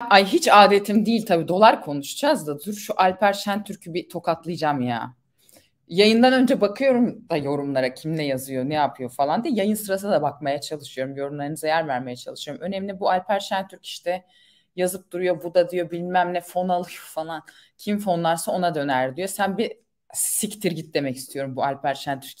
Ay hiç adetim değil tabii dolar konuşacağız da dur şu Alper Şentürk'ü bir tokatlayacağım ya. Yayından önce bakıyorum da yorumlara kim ne yazıyor, ne yapıyor falan diye. Yayın sırasında da bakmaya çalışıyorum. Yorumlarınıza yer vermeye çalışıyorum. Önemli bu Alper Şentürk işte yazıp duruyor. Bu da diyor bilmem ne fon alıyor falan. Kim fonlarsa ona döner diyor. Sen bir siktir git demek istiyorum bu Alper Şentürk.